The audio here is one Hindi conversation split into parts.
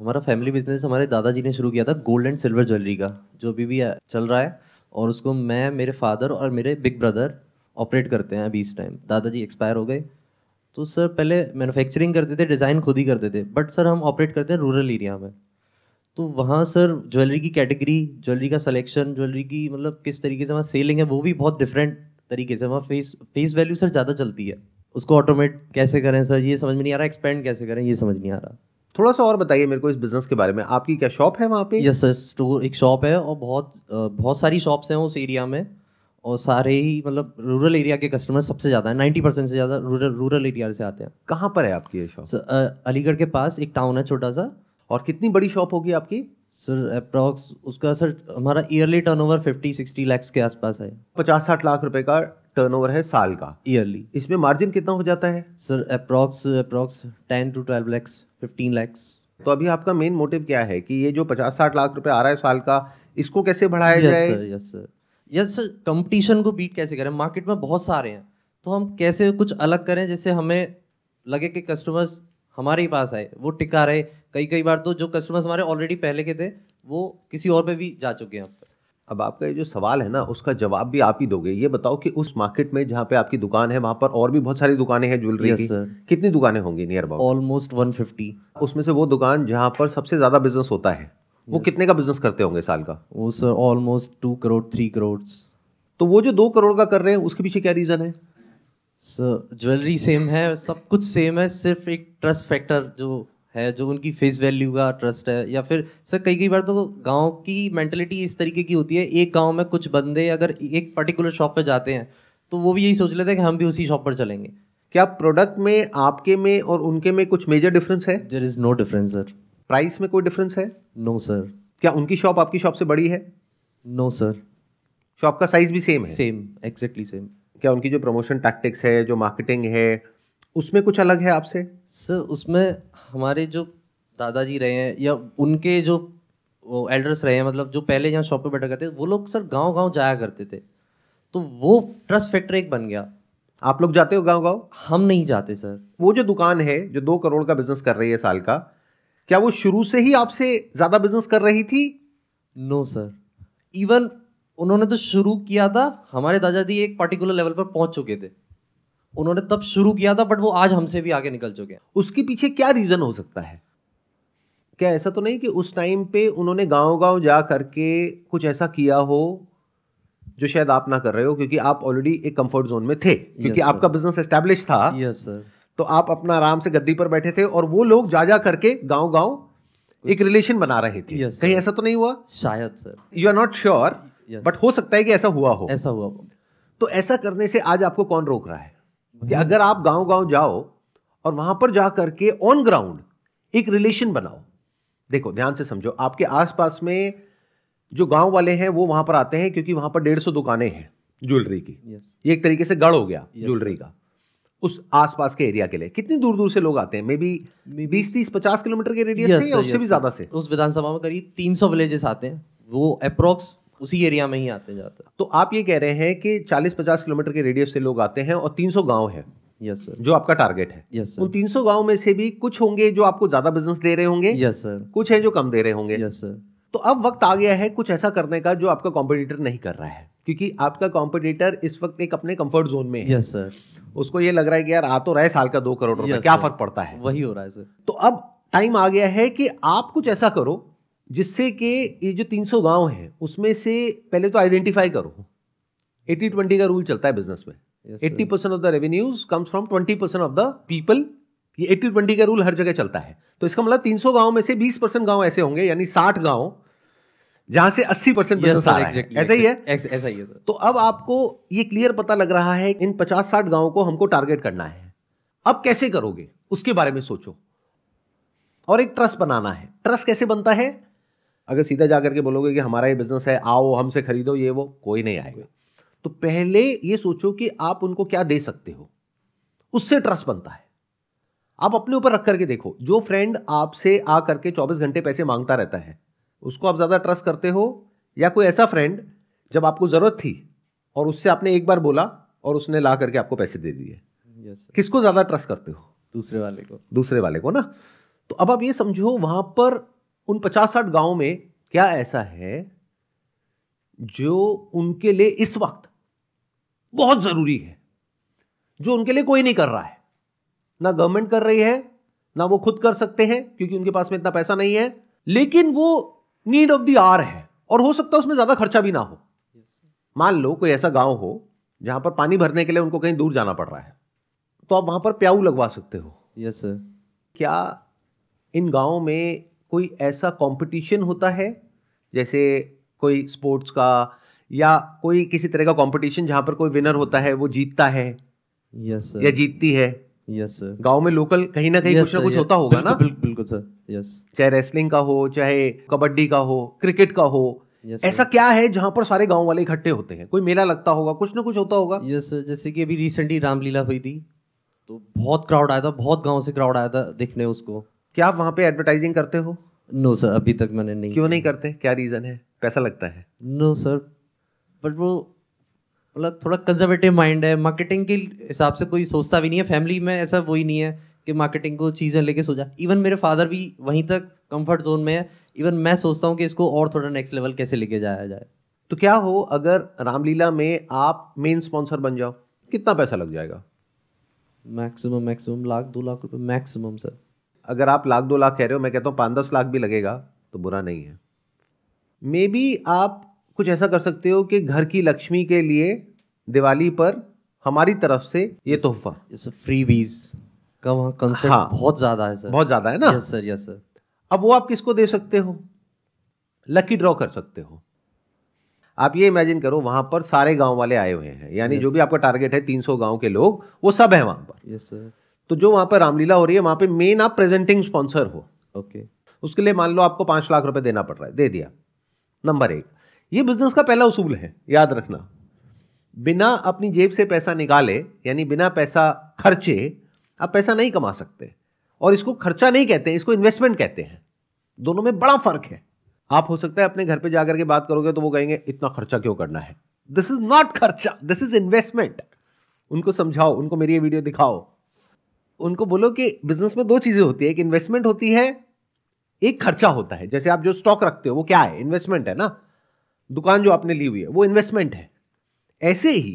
हमारा फैमिली बिजनेस हमारे दादाजी ने शुरू किया था गोल्ड एंड सिल्वर ज्वेलरी का जो अभी भी चल रहा है और उसको मैं मेरे फादर और मेरे बिग ब्रदर ऑपरेट करते हैं अभी इस टाइम दादाजी एक्सपायर हो गए तो सर पहले मैन्युफैक्चरिंग करते थे डिज़ाइन खुद ही करते थे बट सर हम ऑपरेट करते हैं रूरल एरिया में तो वहाँ सर ज्वेलरी की कैटेगरी ज्वेलरी का सिलेक्शन ज्वेलरी की मतलब किस तरीके से वहाँ सेलिंग है वो भी बहुत डिफरेंट तरीके से वहाँ फेस फेस वैल्यू सर ज़्यादा चलती है उसको ऑटोमेट कैसे करें सर ये समझ में नहीं आ रहा एक्सपेंड कैसे करें ये समझ नहीं आ रहा थोड़ा सा और बताइए मेरे को इस बिजनेस के बारे में आपकी क्या शॉप है वहाँ पे यस सर स्टोर एक शॉप है और बहुत बहुत सारी शॉप्स हैं उस एरिया में और सारे ही मतलब रूरल एरिया के कस्टमर सबसे ज़्यादा है नाइन्टी परसेंट से ज़्यादा रूरल रूरल एरिया से आते हैं कहाँ पर है आपकी ये शॉप अलीगढ़ के पास एक टाउन है छोटा सा और कितनी बड़ी शॉप होगी आपकी सर अप्रॉक्स उसका सर हमारा yearly over fifty sixty lakhs के आसपास है पचास साठ लाख रुपए का टर्नओवर है साल का ईयरली इसमें मार्जिन कितना हो जाता है sir approx approx ten to twelve lakhs fifteen lakhs तो अभी आपका मेन मोटिव क्या है कि ये जो पचास साठ लाख रुपए आ रहा है साल का इसको कैसे बढ़ाया जाए yes sir yes sir competition को बीट कैसे करें मार्केट में बहुत सारे हैं तो हम कैसे कुछ अलग करें जैसे हमें लगे कि कस्टमर्स हमारे ही पास आए वो टिका रहे कई कई बार तो जो कस्टमर्स हमारे ऑलरेडी पहले के थे वो किसी और पे भी जा चुके हैं अब तक अब आपका ये जो सवाल है ना उसका जवाब भी आप ही दोगे ये बताओ कि उस मार्केट में जहाँ पे आपकी दुकान है वहाँ पर और भी बहुत सारी दुकानें हैं ज्वेलरी yes, की कितनी दुकानें होंगी नियर अबाउट ऑलमोस्ट 150 उसमें से वो दुकान जहाँ पर सबसे ज़्यादा बिजनेस होता है वो yes. कितने का बिजनेस करते होंगे साल का वो sir almost two crore three crore तो वो जो दो करोड़ का कर रहे हैं उसके पीछे क्या रीज़न है सर ज्वेलरी सेम है सब कुछ सेम है सिर्फ एक ट्रस्ट फैक्टर जो है जो उनकी फेस वैल्यू का ट्रस्ट है या फिर सर कई कई बार तो गांव की मेंटेलिटी इस तरीके की होती है एक गांव में कुछ बंदे अगर एक पर्टिकुलर शॉप पर जाते हैं तो वो भी यही सोच लेते हैं कि हम भी उसी शॉप पर चलेंगे क्या प्रोडक्ट में आपके में और उनके में कुछ मेजर डिफरेंस है there is no difference sir price में कोई डिफरेंस है नो no, सर क्या उनकी शॉप आपकी शॉप से बड़ी है नो no, सर शॉप का साइज भी सेम है सेम एक्जैक्टली सेम क्या उनकी जो प्रमोशन टैक्टिक्स है जो मार्केटिंग है उसमें कुछ अलग है आपसे सर उसमें हमारे जो दादाजी रहे हैं या उनके जो एल्डर्स रहे हैं मतलब जो पहले यहाँ शॉप पे बैठा करते थे वो लोग सर गांव गांव जाया करते थे तो वो ट्रस्ट फैक्टर एक बन गया आप लोग जाते हो गांव गांव हम नहीं जाते सर वो जो दुकान है जो दो करोड़ का बिजनेस कर रही है साल का क्या वो शुरू से ही आपसे ज़्यादा बिजनेस कर रही थी नो सर इवन उन्होंने तो शुरू किया था हमारे दादाजी एक पर्टिकुलर लेवल पर पहुंच चुके थे उन्होंने तब शुरू किया था बट वो आज हमसे भी आगे निकल चुके हैं उसके पीछे क्या रीज़न हो सकता है क्या ऐसा तो नहीं कि उस टाइम पे उन्होंने गांव गांव जा करके कुछ ऐसा किया हो जो शायद आप ना कर रहे हो क्योंकि आप ऑलरेडी एक कंफर्ट जोन में थे क्योंकि yes, आपका बिजनेस एस्टेब्लिश था यस yes, सर तो आप अपना आराम से गद्दी पर बैठे थे और वो लोग जा जा करके गांव गांव एक रिलेशन बना रहे थे yes, कहीं ऐसा तो नहीं हुआ शायद sir you are not sure but हो सकता है कि ऐसा हुआ हो ऐसा हुआ तो ऐसा करने से आज आपको कौन रोक रहा है कि हम्म। अगर आप गांव गांव जाओ और वहां पर जा करके ऑन ग्राउंड एक रिलेशन बनाओ देखो ध्यान से समझो आपके आसपास में जो गांव वाले हैं वो वहां पर आते हैं क्योंकि वहां पर डेढ़ सौ दुकानें हैं ज्वेलरी की ये एक तरीके से गढ़ हो गया ज्वेलरी का उस आसपास के एरिया के लिए कितनी दूर दूर से लोग आते हैं मे बी बीस तीस पचास किलोमीटर के रेडियस से या उससे भी ज्यादा से उस विधानसभा में करीब तीन सौ विलेजेस आते हैं वो अप्रोक्स उसी एरिया में ही आते जाते तो आप ये कह रहे हैं कि 40-50 किलोमीटर के रेडियस से लोग आते हैं और 300 गांव है यस सर जो आपका टारगेट है यस सर उन 300 गांव में से भी कुछ होंगे जो आपको ज्यादा बिजनेस दे रहे होंगे यस सर कुछ है जो कम दे रहे होंगे यस सर तो अब वक्त आ गया है कुछ ऐसा करने का जो आपका कॉम्पिटिटर नहीं कर रहा है क्योंकि आपका कॉम्पिटिटर इस वक्त एक अपने कंफर्ट जोन में है यस सर उसको ये लग रहा है कि यार आ तो रहे साल का दो करोड़ रुपए क्या फर्क पड़ता है वही हो रहा है सर तो अब टाइम आ गया है कि आप कुछ ऐसा करो जिससे कि ये जो 300 गांव हैं उसमें से पहले तो आइडेंटिफाई करो एटी ट्वेंटी का रूल चलता है बिजनेस में eighty percent of the revenues comes from twenty percent of the people ये एट्टी ट्वेंटी का रूल हर जगह चलता है तो इसका मतलब तीन सौ गाँव में से बीस परसेंट गाँव ऐसे होंगे यानी साठ गाँव जहां से अस्सी परसेंट बिजनेस आ रहा है ऐसा ही है ऐसा ही है तो अब आपको ये क्लियर पता लग रहा है इन पचास साठ गाँव को हमको टारगेट करना है अब कैसे करोगे उसके बारे में सोचो और एक ट्रस्ट बनाना है ट्रस्ट कैसे बनता है अगर सीधा जा करके बोलोगे कि हमारा ये बिजनेस है आओ हमसे खरीदो ये वो कोई नहीं आएगा तो पहले ये सोचो कि आप उनको क्या दे सकते हो उससे ट्रस्ट बनता है आप अपने ऊपर रख करके देखो जो फ्रेंड आपसे आ करके 24 घंटे पैसे मांगता रहता है उसको आप ज़्यादा ट्रस्ट करते हो या कोई ऐसा फ्रेंड जब आपको ज़रूरत थी और उससे आपने एक बार बोला और उसने ला करके आपको पैसे दे दिए yes, किसको ज़्यादा ट्रस्ट करते हो दूसरे वाले को दूसरे वाले को ना तो अब आप ये समझो वहां पर उन पचास साठ गांव में क्या ऐसा है जो उनके लिए इस वक्त बहुत जरूरी है जो उनके लिए कोई नहीं कर रहा है ना गवर्नमेंट कर रही है ना वो खुद कर सकते हैं क्योंकि उनके पास में इतना पैसा नहीं है लेकिन वो नीड ऑफ द आर है और हो सकता है उसमें ज्यादा खर्चा भी ना हो मान लो कोई ऐसा गांव हो जहां पर पानी भरने के लिए उनको कहीं दूर जाना पड़ रहा है तो आप वहां पर प्याऊ लगवा सकते हो यस सर क्या इन गांवों में कोई ऐसा कंपटीशन होता है जैसे कोई स्पोर्ट्स का या कोई किसी तरह का कंपटीशन जहाँ पर कोई विनर होता है वो जीतता है यस yes, या जीतती है यस yes, गांव में लोकल कहीं ना कहीं yes, कुछ ना कुछ होता होगा ना बिल्कुल बिल्कुल सर यस चाहे रेसलिंग का हो चाहे कबड्डी का हो क्रिकेट का हो Yes, ऐसा क्या है जहाँ पर सारे गांव वाले इकट्ठे होते हैं कोई मेला लगता होगा कुछ ना कुछ होता होगा यस yes, जैसे कि अभी रिसेंटली रामलीला हुई थी तो बहुत क्राउड आया था बहुत गांव से क्राउड आया था देखने उसको क्या आप वहाँ पे एडवर्टाइजिंग करते हो नो सर अभी तक मैंने नहीं क्यों नहीं करते क्या रीज़न है पैसा लगता है नो सर बट वो मतलब थोड़ा कंजर्वेटिव माइंड है मार्केटिंग के हिसाब से कोई सोचता भी नहीं है फैमिली में ऐसा वही नहीं है कि मार्केटिंग को चीज़ें लेके सोचा इवन मेरे फादर भी वहीं तक कंफर्ट जोन में है इवन मैं सोचता हूँ कि इसको और थोड़ा नेक्स्ट लेवल कैसे लेके जाया जाए तो क्या हो अगर रामलीला में आप मेन स्पॉन्सर बन जाओ कितना पैसा लग जाएगा मैक्सिमम मैक्सिमम लाख दो लाख रुपए मैक्सिमम सर अगर आप लाख दो लाख कह रहे हो मैं कहता हूँ पाँच दस लाख भी लगेगा तो बुरा नहीं है मे बी आप कुछ ऐसा कर सकते हो कि घर की लक्ष्मी के लिए दिवाली पर हमारी तरफ से ये तोहफा फ्री बीज का हाँ, बहुत ज़्यादा है सर बहुत ज़्यादा है ना यस सर यस सर अब वो आप किसको दे सकते हो लकी ड्रॉ कर सकते हो आप ये इमेजिन करो वहां पर सारे गांव वाले आए हुए हैं यानी yes. जो भी आपका टारगेट है 300 गांव के लोग वो सब हैं वहां पर यस yes, सर तो जो वहां पर रामलीला हो रही है वहां पे मेन आप प्रेजेंटिंग स्पॉन्सर हो ओके उसके लिए मान लो आपको पांच लाख रुपए देना पड़ रहा है दे दिया नंबर एक ये बिजनेस का पहला उसूल है याद रखना बिना अपनी जेब से पैसा निकाले यानी बिना पैसा खर्चे आप पैसा नहीं कमा सकते और इसको खर्चा नहीं कहते इसको इन्वेस्टमेंट कहते हैं दोनों में बड़ा फर्क है आप हो सकता है अपने घर पे जाकर के बात करोगे तो वो कहेंगे इतना खर्चा क्यों करना है दिस इज नॉट खर्चा दिस इज इन्वेस्टमेंट उनको समझाओ उनको मेरी ये वीडियो दिखाओ उनको बोलो कि बिजनेस में दो चीज़ें होती है एक इन्वेस्टमेंट होती है एक खर्चा होता है जैसे आप जो स्टॉक रखते हो वो क्या है इन्वेस्टमेंट है ना दुकान जो आपने ली हुई है वो इन्वेस्टमेंट है ऐसे ही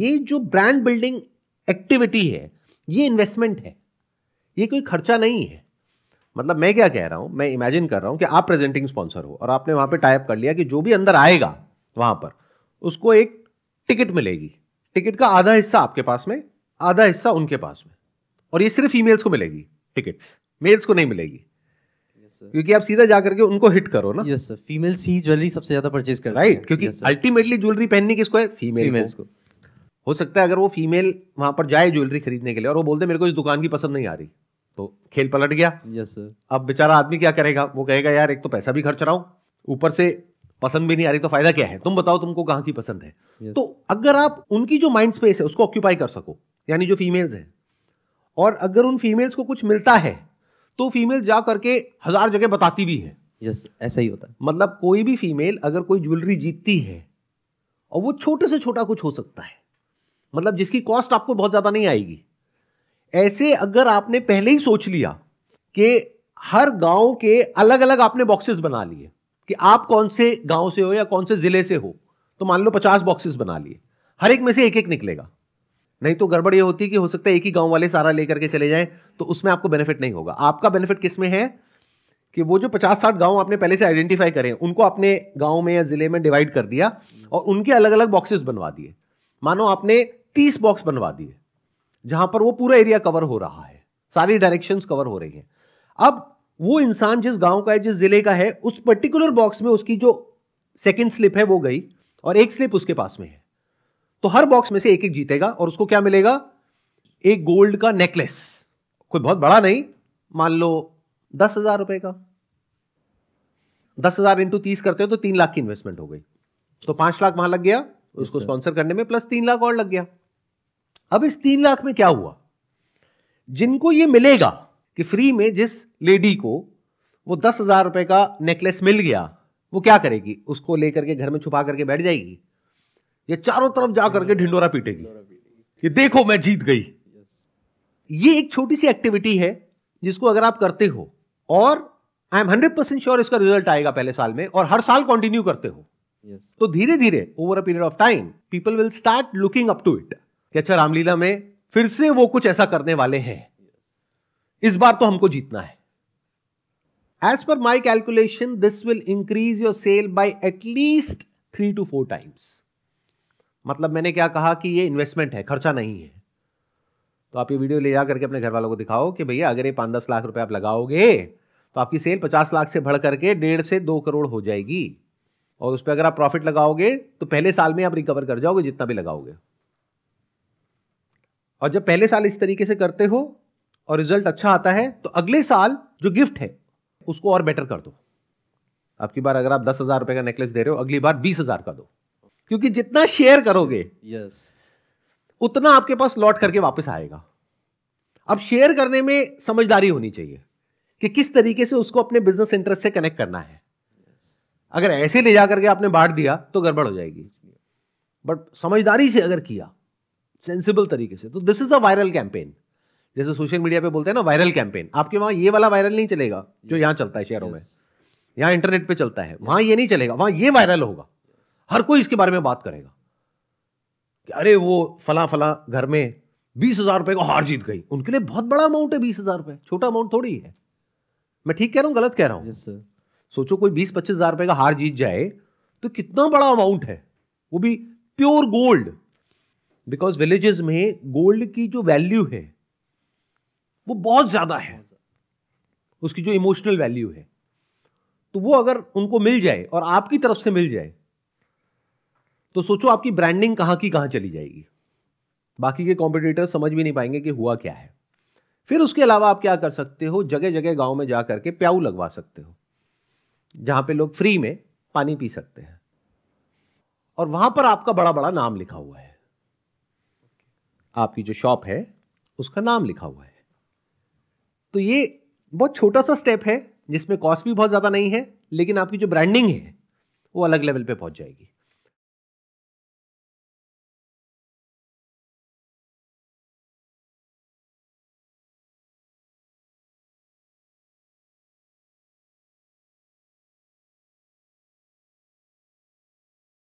ये जो ब्रांड बिल्डिंग एक्टिविटी है ये इन्वेस्टमेंट है ये कोई खर्चा नहीं है मतलब मैं क्या कह रहा हूं मैं इमेजिन कर रहा हूं कि आप प्रेजेंटिंग स्पॉन्सर हो और आपने वहां पर टाइप कर लिया कि जो भी अंदर आएगा वहां पर उसको एक टिकट मिलेगी टिकट का आधा हिस्सा आपके पास में आधा हिस्सा उनके पास में और ये सिर्फ ईमेल्स को मिलेगी टिकट्स मेल्स को नहीं मिलेगी क्योंकि आप सीधा जा करके उनको हिट करो ना यस सर फीमेल सी ज्वेलरी सबसे ज्यादा परचेज कर राइट right, क्योंकि अल्टीमेटली ज्वेलरी पहननी किसको है फीमेल फीमेल्स को।, को हो सकता है अगर वो फीमेल वहां पर जाए ज्वेलरी खरीदने के लिए और वो बोलते मेरे को इस दुकान की पसंद नहीं आ रही तो खेल पलट गया यस सर अब बेचारा आदमी क्या करेगा वो कहेगा यार एक तो पैसा भी खर्च रहा हूँ ऊपर से पसंद भी नहीं आ रही तो फायदा क्या है तुम बताओ तुमको कहाँ की पसंद है तो अगर आप उनकी जो माइंड स्पेस है उसको ऑक्यूपाई कर सको यानी जो फीमेल्स हैं और अगर उन फीमेल्स को कुछ मिलता है तो फीमेल जा करके हजार जगह बताती भी है यस yes, ऐसा ही होता है मतलब कोई भी फीमेल अगर कोई ज्वेलरी जीतती है और वो छोटे से छोटा कुछ हो सकता है मतलब जिसकी कॉस्ट आपको बहुत ज़्यादा नहीं आएगी ऐसे अगर आपने पहले ही सोच लिया कि हर गांव के अलग अलग आपने बॉक्सेस बना लिए कि आप कौन से गांव से हो या कौन से ज़िले से हो तो मान लो पचास बॉक्सेस बना लिए हर एक में से एक एक निकलेगा नहीं तो गड़बड़ ये होती कि हो सकता है एक ही गांव वाले सारा लेकर के चले जाएं तो उसमें आपको बेनिफिट नहीं होगा आपका बेनिफिट किस में है कि वो जो पचास साठ गांव आपने पहले से आइडेंटिफाई करें उनको अपने गांव में या जिले में डिवाइड कर दिया और उनके अलग अलग बॉक्सेस बनवा दिए मानो आपने तीस बॉक्स बनवा दिए जहां पर वो पूरा एरिया कवर हो रहा है सारी डायरेक्शन कवर हो रही है अब वो इंसान जिस गांव का है जिस जिले का है उस पर्टिकुलर बॉक्स में उसकी जो सेकेंड स्लिप है वो गई और एक स्लिप उसके पास में है तो हर बॉक्स में से एक एक जीतेगा और उसको क्या मिलेगा एक गोल्ड का नेकलेस कोई बहुत बड़ा नहीं मान लो दस हजार रुपए का दस हजार इंटू तीस करते हो तो तीन लाख की इन्वेस्टमेंट हो गई तो पांच लाख वहां लग गया उसको स्पॉन्सर करने में प्लस तीन लाख और लग गया अब इस तीन लाख में क्या हुआ जिनको ये मिलेगा कि फ्री में जिस लेडी को वो दस हजार रुपए का नेकलेस मिल गया वो क्या करेगी उसको लेकर के घर में छुपा करके बैठ जाएगी ये चारों तरफ जा करके ढिंडोरा पीटेगी ये देखो मैं जीत गई ये एक छोटी सी एक्टिविटी है जिसको अगर आप करते हो और I am hundred percent sure इसका रिजल्ट आएगा पहले साल में और हर साल कंटिन्यू करते हो yes. तो धीरे धीरे over a period of time people will start looking up to it कि अच्छा रामलीला में फिर से वो कुछ ऐसा करने वाले हैं इस बार तो हमको जीतना है as per my calculation this will increase your sale by at least three to four times मतलब मैंने क्या कहा कि ये इन्वेस्टमेंट है खर्चा नहीं है तो आप ये वीडियो ले जा करके अपने घर वालों को दिखाओ कि भैया अगर ये पाँच दस लाख रुपए आप लगाओगे तो आपकी सेल पचास लाख से बढ़ करके डेढ़ से दो करोड़ हो जाएगी और उस पर अगर आप प्रॉफिट लगाओगे तो पहले साल में आप रिकवर कर जाओगे जितना भी लगाओगे और जब पहले साल इस तरीके से करते हो और रिजल्ट अच्छा आता है तो अगले साल जो गिफ्ट है उसको और बेटर कर दो आपकी बार अगर आप दस हज़ार रुपए का नेकलेस दे रहे हो अगली बार बीस हज़ार का दो क्योंकि जितना शेयर करोगे यस उतना आपके पास लौट करके वापस आएगा अब शेयर करने में समझदारी होनी चाहिए कि किस तरीके से उसको अपने बिजनेस इंटरेस्ट से कनेक्ट करना है yes. अगर ऐसे ले जाकर के आपने बांट दिया तो गड़बड़ हो जाएगी बट समझदारी से अगर किया सेंसिबल तरीके से तो this is a viral campaign जैसे सोशल मीडिया पे बोलते हैं ना वायरल कैंपेन आपके वहां ये वाला वायरल नहीं चलेगा जो यहां चलता है शहरों yes. में यहाँ इंटरनेट पे चलता है वहां ये नहीं चलेगा वहां ये वायरल होगा हर कोई इसके बारे में बात करेगा कि अरे वो फला फला घर में बीस हजार रुपए को हार जीत गई उनके लिए बहुत बड़ा अमाउंट है बीस हजार रुपए छोटा अमाउंट थोड़ी है मैं ठीक कह रहा हूं गलत कह रहा हूं yes, सोचो कोई बीस पच्चीस हजार रुपए का हार जीत जाए तो कितना बड़ा अमाउंट है वो भी प्योर गोल्ड बिकॉज विलेजेस में गोल्ड की जो वैल्यू है वो बहुत ज्यादा है उसकी जो इमोशनल वैल्यू है तो वो अगर उनको मिल जाए और आपकी तरफ से मिल जाए तो सोचो आपकी ब्रांडिंग कहां की कहां चली जाएगी बाकी के कॉम्पिटिटर समझ भी नहीं पाएंगे कि हुआ क्या है फिर उसके अलावा आप क्या कर सकते हो जगह जगह गांव में जा करके प्याऊ लगवा सकते हो जहां पे लोग फ्री में पानी पी सकते हैं और वहां पर आपका बड़ा बड़ा नाम लिखा हुआ है आपकी जो शॉप है उसका नाम लिखा हुआ है तो ये बहुत छोटा सा स्टेप है जिसमें कॉस्ट भी बहुत ज़्यादा नहीं है लेकिन आपकी जो ब्रांडिंग है वो अलग लेवल पे पहुंच जाएगी